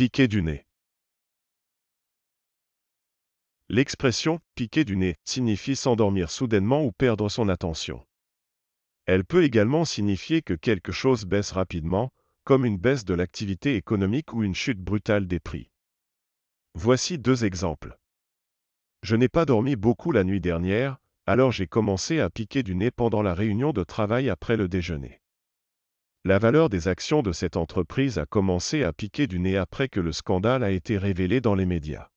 Piquer du nez. L'expression piquer du nez signifie s'endormir soudainement ou perdre son attention. Elle peut également signifier que quelque chose baisse rapidement, comme une baisse de l'activité économique ou une chute brutale des prix. Voici deux exemples. Je n'ai pas dormi beaucoup la nuit dernière, alors j'ai commencé à piquer du nez pendant la réunion de travail après le déjeuner la valeur des actions de cette entreprise a commencé à piquer du nez après que le scandale a été révélé dans les médias.